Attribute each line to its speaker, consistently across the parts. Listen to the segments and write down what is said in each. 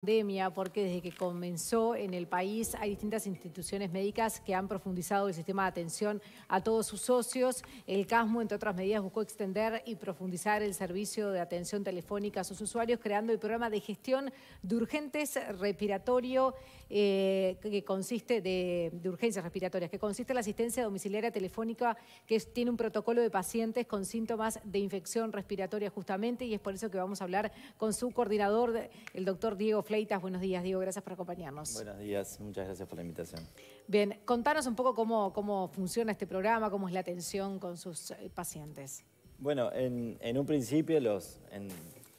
Speaker 1: pandemia, porque desde que comenzó en el país hay distintas instituciones médicas que han profundizado el sistema de atención a todos sus socios. El CASMO, entre otras medidas, buscó extender y profundizar el servicio de atención telefónica a sus usuarios, creando el programa de gestión de urgentes respiratorio, eh, que consiste de, urgencias respiratorias, que consiste en la asistencia domiciliaria telefónica, que tiene un protocolo de pacientes con síntomas de infección respiratoria justamente, y es por eso que vamos a hablar con su coordinador, el doctor Diego Buenos días, Diego. Gracias por acompañarnos. Buenos
Speaker 2: días. Muchas gracias por la invitación.
Speaker 1: Bien, contanos un poco cómo, cómo funciona este programa, cómo es la atención con sus eh, pacientes.
Speaker 2: Bueno, en, un principio, los,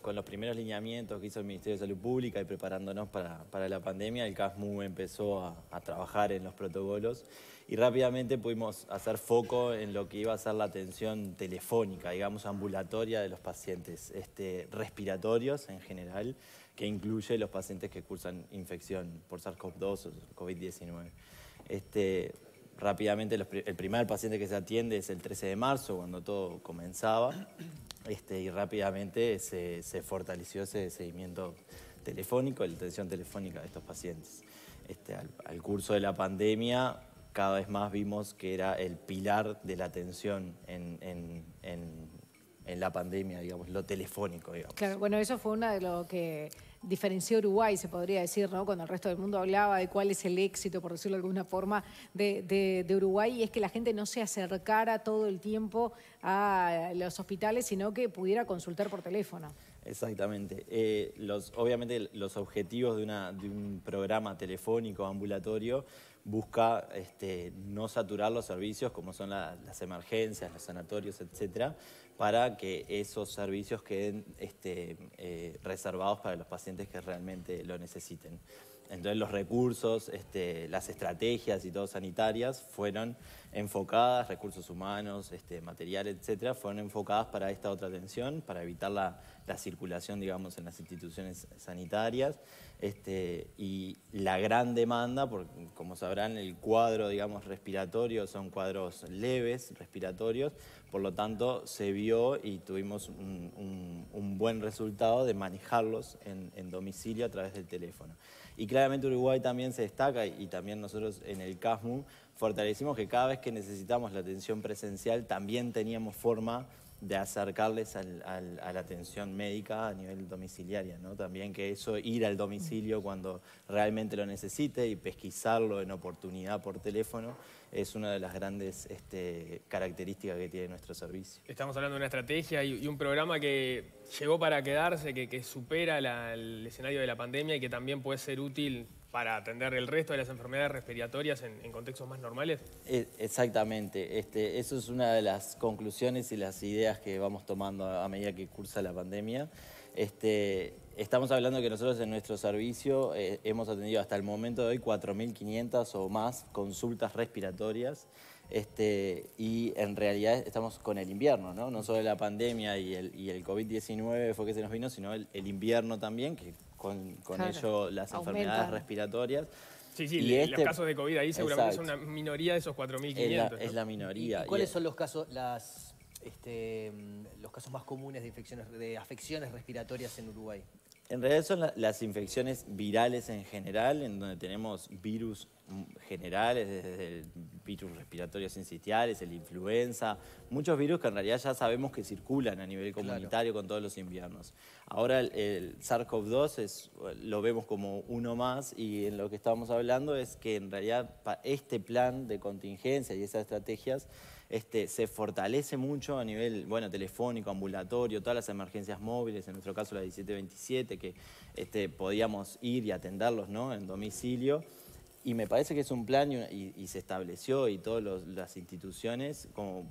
Speaker 2: con los primeros lineamientos que hizo el Ministerio de Salud Pública y preparándonos para, para la pandemia, el CASMU empezó a, a, trabajar en los protocolos y rápidamente pudimos hacer foco en lo que iba a ser la atención telefónica, digamos, ambulatoria de los pacientes este, respiratorios en general que incluye los pacientes que cursan infección por SARS-CoV-2 o COVID-19. Este, rápidamente, el primer paciente que se atiende es el 13 de marzo, cuando todo comenzaba, este, y rápidamente se, fortaleció ese seguimiento telefónico, la atención telefónica de estos pacientes. Este, al, al, curso de la pandemia, cada vez más vimos que era el pilar de la atención en, en, en en la pandemia, digamos, lo telefónico, digamos.
Speaker 1: Claro, bueno, eso fue una de lo que diferenció Uruguay, se podría decir, ¿no? Cuando el resto del mundo hablaba de cuál es el éxito, por decirlo de alguna forma, de, Uruguay, y es que la gente no se acercara todo el tiempo a los hospitales, sino que pudiera consultar por teléfono.
Speaker 2: Exactamente. Eh, obviamente los objetivos de, un programa telefónico ambulatorio busca este, no saturar los servicios como son las emergencias, los sanatorios, etcétera, para que esos servicios queden este, eh, reservados para los pacientes que realmente lo necesiten. Entonces los recursos, este, las estrategias y todo sanitarias fueron enfocadas, recursos humanos, este, material, etcétera, fueron enfocadas para esta otra atención, para evitar la, la circulación, digamos, en las instituciones sanitarias este, y la gran demanda, porque como sabrán, el cuadro, digamos, respiratorio son cuadros leves respiratorios, por lo tanto se vio y tuvimos un, buen resultado de manejarlos en, domicilio a través del teléfono. Y claramente Uruguay también se destaca y también nosotros en el CASMU fortalecimos que cada vez que necesitamos la atención presencial también teníamos forma de acercarles a la atención médica a nivel domiciliaria, ¿no? También que eso, ir al domicilio mm. cuando realmente lo necesite y pesquisarlo en oportunidad por teléfono, es una de las grandes este, características que tiene nuestro servicio.
Speaker 1: Estamos hablando de una estrategia y, un programa que llegó para quedarse, que, supera el escenario de la pandemia y que también puede ser útil para atender el resto de las enfermedades respiratorias en, contextos más normales?
Speaker 2: E, exactamente, este, eso es una de las conclusiones y las ideas que vamos tomando a medida que cursa la pandemia. Este, estamos hablando que nosotros en nuestro servicio eh, hemos atendido hasta el momento de hoy 4.500 o más consultas respiratorias. Este, y en realidad estamos con el invierno, ¿no? No solo la pandemia y el, COVID-19 fue que se nos vino, sino el, el invierno también, que con, ello las enfermedades respiratorias. Sí, sí, este los casos de COVID ahí seguramente son una
Speaker 1: minoría de esos
Speaker 2: 4.500. Es, la, es la minoría. cuáles son los casos, las, este, mm, los casos más comunes de infecciones, de afecciones respiratorias en Uruguay? En realidad son las infecciones virales en general, en donde tenemos virus generales, desde el virus respiratorio sincitiales, el influenza, muchos virus que en realidad ya sabemos que circulan a nivel comunitario con todos los inviernos. Ahora el, SARS-CoV-2 lo vemos como uno más y en lo que estábamos hablando es que en realidad este plan de contingencia y esas estrategias este, se fortalece mucho a nivel bueno, telefónico, ambulatorio, todas las emergencias móviles, en nuestro caso la 1727, que este, podíamos ir y atenderlos ¿no? en domicilio. Y me parece que es un plan y, se estableció y todas las instituciones como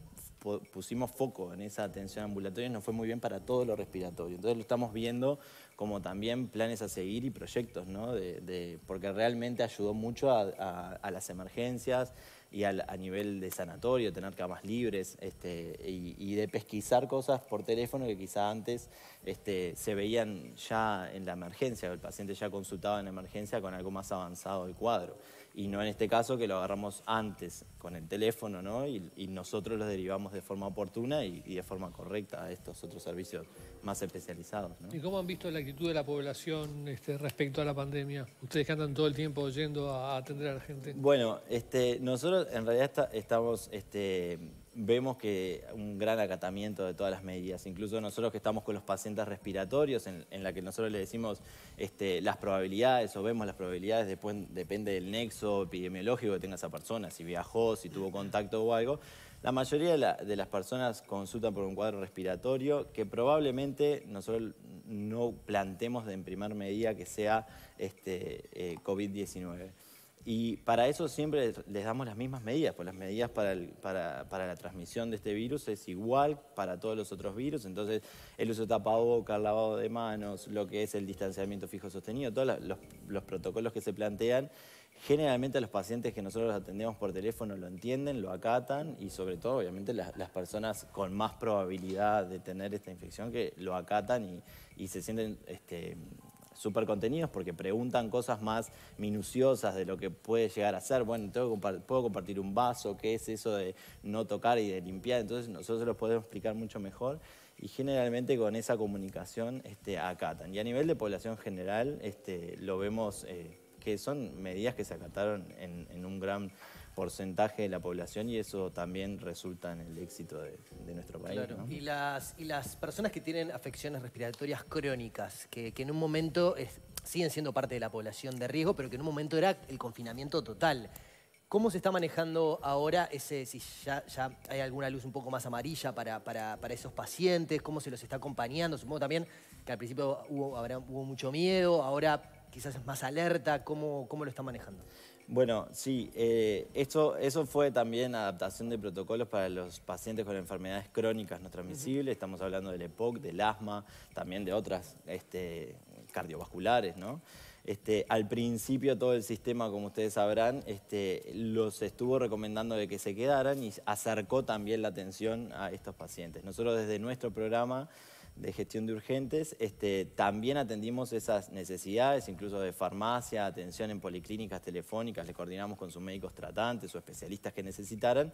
Speaker 2: pusimos foco en esa atención ambulatoria y nos fue muy bien para todo lo respiratorio. Entonces lo estamos viendo como también planes a seguir y proyectos, ¿no? porque realmente ayudó mucho a las emergencias, y a nivel de sanatorio, tener camas libres este, y, de pesquisar cosas por teléfono que quizá antes este, se veían ya en la emergencia, o el paciente ya consultaba en emergencia con algo más avanzado del cuadro y no en este caso que lo agarramos antes con el teléfono, ¿no? Y, nosotros lo derivamos de forma oportuna y, de forma correcta a estos otros servicios más especializados.
Speaker 1: ¿Y cómo han visto la actitud de la población este, respecto a la pandemia? Ustedes que andan todo el tiempo yendo a, atender a la gente. Bueno,
Speaker 2: este, nosotros en realidad estamos este, vemos que un gran acatamiento de todas las medidas. Incluso nosotros que estamos con los pacientes respiratorios, en, la que nosotros le decimos este, las probabilidades o vemos las probabilidades, después depende del nexo epidemiológico que tenga esa persona, si viajó, si tuvo contacto o algo. La mayoría de, las personas consultan por un cuadro respiratorio que probablemente nosotros no planteemos en primer medida que sea este, eh, COVID-19. Y para eso siempre les damos las mismas medidas, pues las medidas para, el, para, para, la transmisión de este virus es igual para todos los otros virus, entonces el uso de tapabocas, lavado de manos, lo que es el distanciamiento fijo sostenido, todos los, protocolos que se plantean, generalmente los pacientes que nosotros atendemos por teléfono lo entienden, lo acatan y sobre todo obviamente las, personas con más probabilidad de tener esta infección que lo acatan y, y se sienten... Este, super contenidos porque preguntan cosas más minuciosas de lo que puede llegar a ser. Bueno, puedo compartir un vaso, qué es eso de no tocar y de limpiar. Entonces nosotros los podemos explicar mucho mejor y generalmente con esa comunicación este, acatan. Y a nivel de población general este, lo vemos eh, que son medidas que se acataron en un gran porcentaje de la población y eso también resulta en el éxito de, nuestro país. Claro. Y, las, y las personas que tienen afecciones respiratorias crónicas, que, en un momento siguen siendo parte de la población de riesgo, pero que en un momento era el confinamiento total. ¿Cómo se está manejando ahora ese, si ya, ya hay alguna luz un poco más amarilla para, esos pacientes? ¿Cómo se los está acompañando? Supongo también que al principio hubo, hubo mucho miedo, ahora quizás es
Speaker 1: más alerta. ¿Cómo, cómo lo está manejando?
Speaker 2: Bueno, sí, eh, eso fue también adaptación de protocolos para los pacientes con enfermedades crónicas no transmisibles. Estamos hablando del EPOC, del asma, también de otras este, cardiovasculares, ¿no? Este, al principio todo el sistema, como ustedes sabrán, este, los estuvo recomendando de que se quedaran y acercó también la atención a estos pacientes. Nosotros desde nuestro programa de gestión de urgentes, este, también atendimos esas necesidades, incluso de farmacia, atención en policlínicas telefónicas, le coordinamos con sus médicos tratantes o especialistas que necesitaran.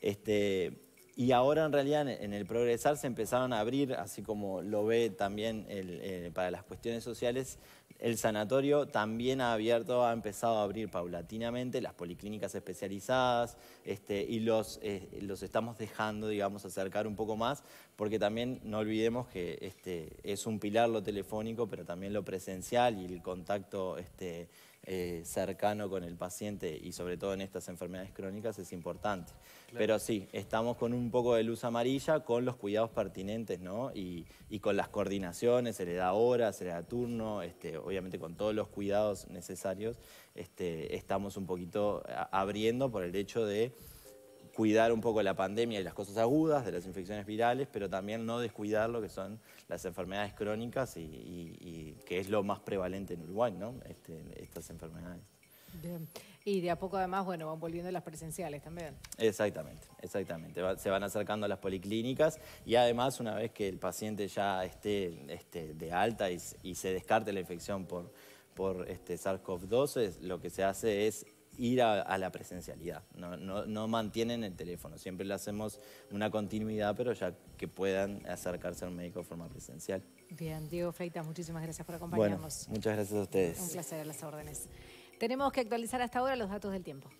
Speaker 2: Este, y ahora en realidad en el progresar se empezaron a abrir, así como lo ve también eh, para las cuestiones sociales, el sanatorio también ha abierto, ha empezado a abrir paulatinamente las policlínicas especializadas este, y los, eh, los estamos dejando, digamos, acercar un poco más porque también no olvidemos que este, es un pilar lo telefónico, pero también lo presencial y el contacto este, eh, cercano con el paciente y sobre todo en estas enfermedades crónicas es importante. Pero sí, estamos con un poco de luz amarilla, con los cuidados pertinentes, ¿no? Y, con las coordinaciones, se le da hora, se le da turno, este, obviamente con todos los cuidados necesarios, estamos un poquito abriendo por el hecho de cuidar un poco la pandemia y las cosas agudas de las infecciones virales, pero también no descuidar lo que son las enfermedades crónicas y, que es lo más prevalente en Uruguay, ¿no? Este, estas enfermedades.
Speaker 1: Y de a poco además, bueno, van volviendo las presenciales también.
Speaker 2: Exactamente, exactamente. se van acercando a las policlínicas y además una vez que el paciente ya esté, este, de alta y, se descarte la infección por, por este SARS-CoV-2, lo que se hace es ir a, la presencialidad. No, mantienen el teléfono. Siempre le hacemos una continuidad, pero ya que puedan acercarse al médico de forma presencial.
Speaker 1: Bien, Diego Freitas, muchísimas gracias por acompañarnos. muchas gracias a ustedes. Un placer, las órdenes. Tenemos que actualizar hasta ahora los datos del tiempo.